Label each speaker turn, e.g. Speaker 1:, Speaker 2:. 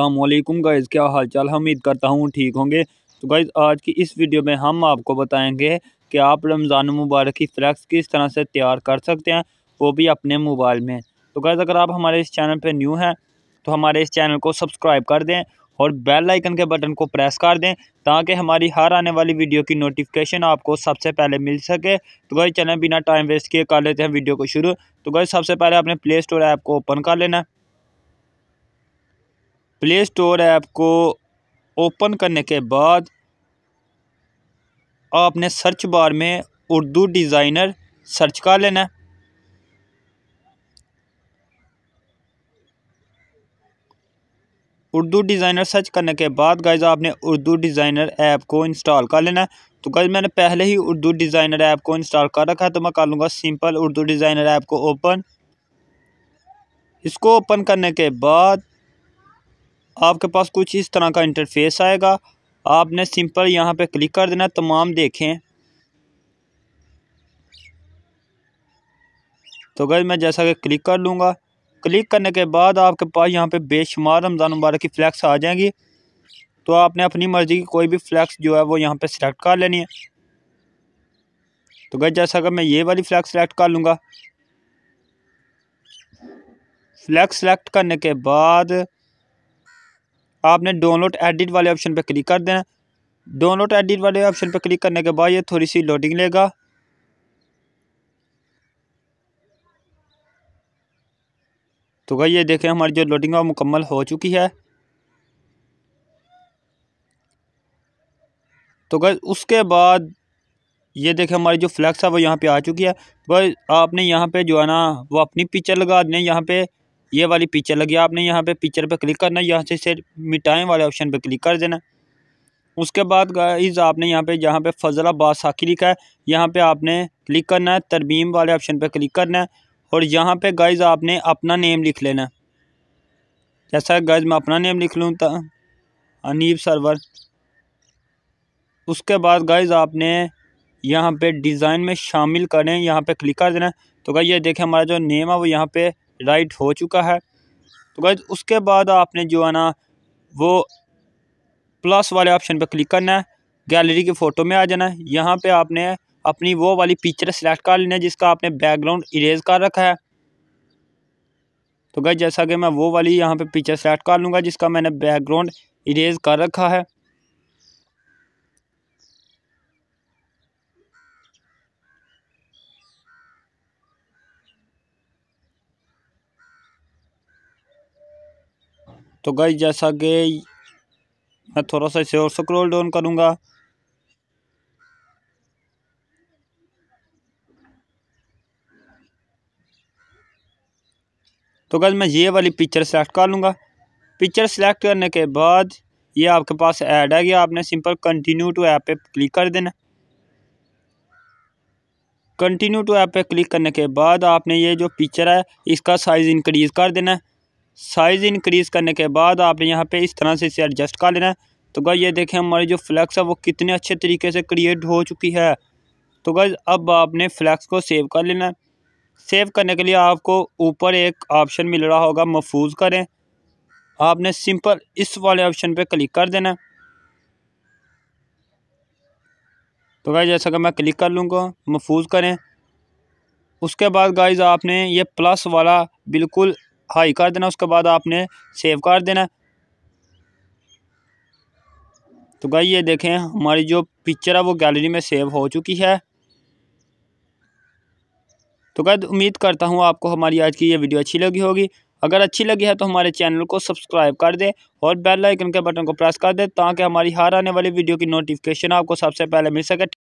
Speaker 1: Aslam guys क्या हाल चाल हाँ, उम्मीद करता हूँ ठीक होंगे तो गाइज़ आज की इस वीडियो में हम आपको बताएंगे कि आप रमज़ान मुबारक की फ्लैक्स किस तरह से तैयार कर सकते हैं वो भी अपने मोबाइल में तो गाइज़ अगर आप हमारे इस चैनल पर न्यू हैं तो हमारे इस चैनल को सब्सक्राइब कर दें और बेल आइकन के बटन को प्रेस कर दें ताकि हमारी हर आने वाली वीडियो की नोटिफिकेशन आपको सबसे पहले मिल सके तो गई चलें बिना टाइम वेस्ट किए कर लेते हैं वीडियो को शुरू तो गई सबसे पहले अपने प्ले स्टोर ऐप को ओपन कर लेना प्ले स्टोर ऐप को ओपन करने के बाद आपने सर्च बार में उर्दू डिज़ाइनर सर्च कर लेना है उर्दू डिज़ाइनर सर्च करने के बाद गाइज आपने उर्दू डिज़ाइनर ऐप को इंस्टॉल कर लेना है तो गाइज मैंने पहले ही उर्दू डिज़ाइनर ऐप को इंस्टॉल कर रखा है तो मैं कर लूँगा सिंपल उर्दू डिज़ाइनर ऐप को ओपन इसको ओपन करने के बाद आपके पास कुछ इस तरह का इंटरफेस आएगा आपने सिंपल यहाँ पे क्लिक कर देना तमाम देखें तो गई मैं जैसा कि क्लिक कर लूँगा क्लिक करने के बाद आपके पास यहाँ पे बेशुमार रमज़ान मुबारक की फ़्लैक्स आ जाएंगी तो आपने अपनी मर्ज़ी की कोई भी फ़्लैक्स जो है वो यहाँ पे सिलेक्ट कर लेनी है तो गई जैसा कि मैं ये वाली फ़्लैक्स सेलेक्ट कर लूँगा फ्लैक्स सेलेक्ट करने के बाद आपने डाउनलोड एडिट वाले ऑप्शन पर क्लिक कर देना डाउनलोड एडिट वाले ऑप्शन पर क्लिक करने के बाद ये थोड़ी सी लोडिंग लेगा तो भाई ये देखें हमारी जो लोडिंग है वो मुकम्मल हो चुकी है तो गई उसके बाद ये देखें हमारी जो फ्लैक्स है वो यहाँ पे आ चुकी है भाई आपने यहाँ पे जो है ना वो अपनी पिक्चर लगा देने यहाँ पे ये वाली पिक्चर लगी आपने यहाँ पे पिक्चर पे क्लिक करना यहाँ से सिर्फ मिटाएं वाले ऑप्शन पे क्लिक कर देना उसके बाद गाइज आपने यहाँ पे जहाँ पे फजल आबाद साखी लिखा है यहाँ पे आपने क्लिक करना है तरमीम वाले ऑप्शन पे क्लिक करना है और यहाँ पे गाइज आपने अपना नेम लिख लेना है जैसा गाइज मैं अपना नेम लिख लूँ अनीब सरवर उसके बाद गाइज आपने यहाँ पे डिज़ाइन में शामिल करें यहाँ पे क्लिक कर देना तो गाइज ये देखें हमारा जो नेम है वो यहाँ पे लाइट हो चुका है तो गैज उसके बाद आपने जो है ना वो प्लस वाले ऑप्शन पर क्लिक करना है गैलरी के फ़ोटो में आ जाना है यहाँ पर आपने अपनी वो वाली पिक्चर सेलेक्ट कर लेना है जिसका आपने बैकग्राउंड इरेज कर रखा है तो गैज जैसा कि मैं वो वाली यहाँ पे पिक्चर सेलेक्ट कर लूँगा जिसका मैंने बैकग्राउंड इरेज कर रखा है तो गाइस जैसा कि मैं थोड़ा सा इसे और स्क्रॉल डाउन करूँगा तो गज मैं ये वाली पिक्चर सेलेक्ट कर लूँगा पिक्चर सेलेक्ट करने के बाद ये आपके पास ऐड है गया आपने सिंपल कंटिन्यू टू ऐप पे क्लिक कर देना कंटिन्यू टू ऐप पे क्लिक करने के बाद आपने ये जो पिक्चर है इसका साइज़ इंक्रीज़ कर देना है साइज़ इंक्रीज़ करने के बाद आपने यहाँ पे इस तरह से इसे एडजस्ट कर लेना है तो गई ये देखें हमारी जो फ्लैक्स है वो कितने अच्छे तरीके से क्रिएट हो चुकी है तो गई अब आपने फ्लैक्स को सेव कर लेना है सेव करने के लिए आपको ऊपर एक ऑप्शन मिल रहा होगा महफूज करें आपने सिंपल इस वाले ऑप्शन पर क्लिक कर देना है तो गाइज जैसा कि मैं क्लिक कर लूँगा महफूज करें उसके बाद गाइज आपने ये प्लस वाला बिल्कुल हाई कर देना उसके बाद आपने सेव कर देना तो गई ये देखें हमारी जो पिक्चर है वो गैलरी में सेव हो चुकी है तो गैद उम्मीद करता हूँ आपको हमारी आज की ये वीडियो अच्छी लगी होगी अगर अच्छी लगी है तो हमारे चैनल को सब्सक्राइब कर दें और बेल आइकन के बटन को प्रेस कर दें ताकि हमारी हर आने वाली वीडियो की नोटिफिकेशन आपको सबसे पहले मिल सके